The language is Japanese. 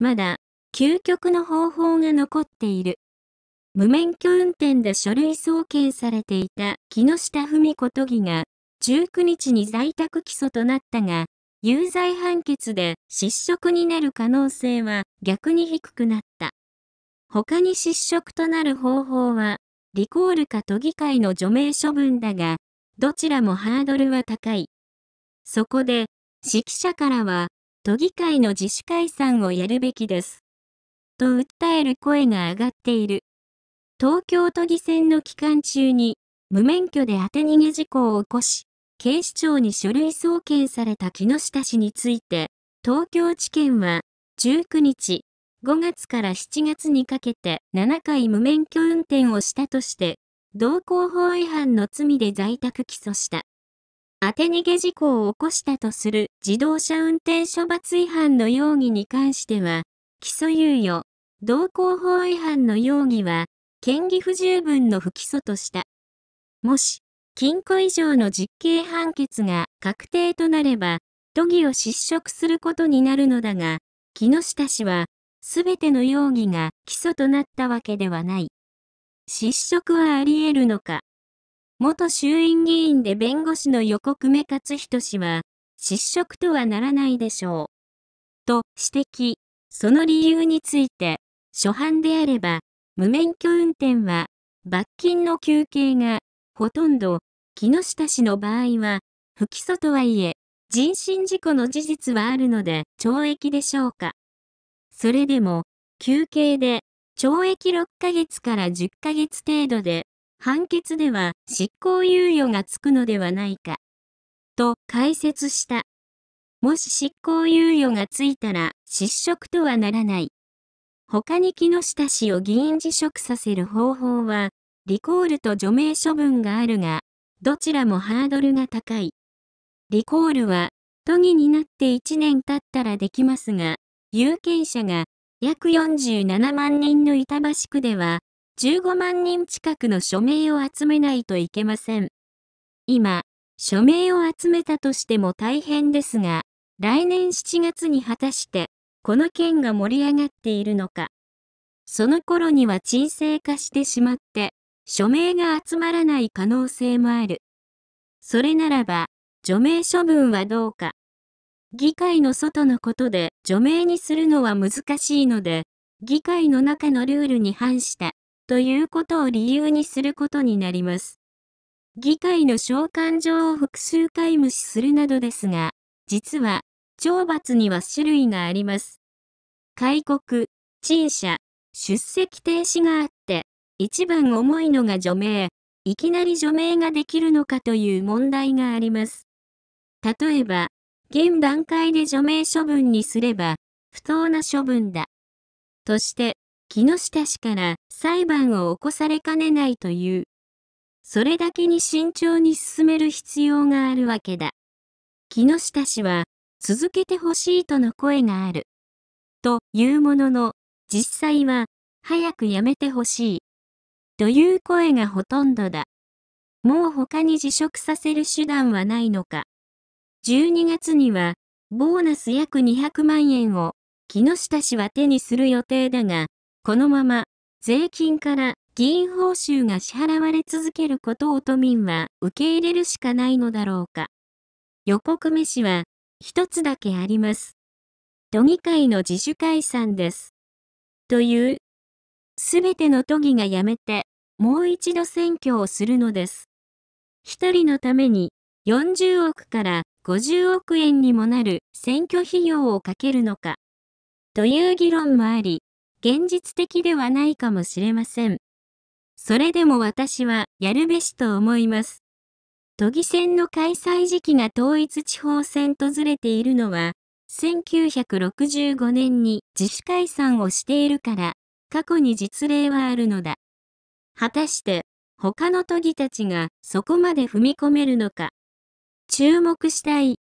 まだ、究極の方法が残っている。無免許運転で書類送検されていた木下富美子都議が、19日に在宅起訴となったが、有罪判決で失職になる可能性は逆に低くなった。他に失職となる方法は、リコールか都議会の除名処分だが、どちらもハードルは高い。そこで、指揮者からは、都議会の自主解散をやるべきです。と訴える声が上がっている。東京都議選の期間中に、無免許で当て逃げ事故を起こし、警視庁に書類送検された木下氏について、東京地検は、19日、5月から7月にかけて7回無免許運転をしたとして、道交法違反の罪で在宅起訴した。当て逃げ事故を起こしたとする自動車運転処罰違反の容疑に関しては、起訴猶予、道交法違反の容疑は、嫌疑不十分の不起訴とした。もし、禁錮以上の実刑判決が確定となれば、都議を失職することになるのだが、木下氏は、すべての容疑が基礎となったわけではない。失職はあり得るのか。元衆院議員で弁護士の横久米克人氏は、失職とはならないでしょう。と指摘。その理由について、初犯であれば、無免許運転は、罰金の求刑が、ほとんど、木下氏の場合は、不起訴とはいえ、人身事故の事実はあるので、懲役でしょうか。それでも、休憩で、懲役6ヶ月から10ヶ月程度で、判決では執行猶予がつくのではないか、と解説した。もし執行猶予がついたら失職とはならない。他に木下氏を議員辞職させる方法は、リコールと除名処分があるが、どちらもハードルが高い。リコールは、都議になって1年経ったらできますが、有権者が約47万人の板橋区では、15万人近くの署名を集めないといけません。今、署名を集めたとしても大変ですが、来年7月に果たして、この件が盛り上がっているのか。その頃には沈静化してしまって、署名が集まらない可能性もある。それならば、除名処分はどうか。議会の外のことで除名にするのは難しいので、議会の中のルールに反したということを理由にすることになります。議会の召喚状を複数回無視するなどですが、実は、懲罰には種類があります。戒告、陳謝、出席停止があって、一番重いのが除名、いきなり除名ができるのかという問題があります。例えば、現段階で除名処分にすれば、不当な処分だ。として、木下氏から裁判を起こされかねないという。それだけに慎重に進める必要があるわけだ。木下氏は、続けてほしいとの声がある。というものの、実際は、早くやめてほしい。という声がほとんどだ。もう他に辞職させる手段はないのか。12月には、ボーナス約200万円を、木下氏は手にする予定だが、このまま、税金から議員報酬が支払われ続けることを都民は受け入れるしかないのだろうか。予告飯は、一つだけあります。都議会の自主解散です。という、すべての都議が辞めて、もう一度選挙をするのです。一人のために、40億から50億円にもなる選挙費用をかけるのか、という議論もあり、現実的ではないかもしれません。それでも私はやるべしと思います。都議選の開催時期が統一地方選とずれているのは、1965年に自主解散をしているから、過去に実例はあるのだ。果たして、他の都議たちがそこまで踏み込めるのか。注目したい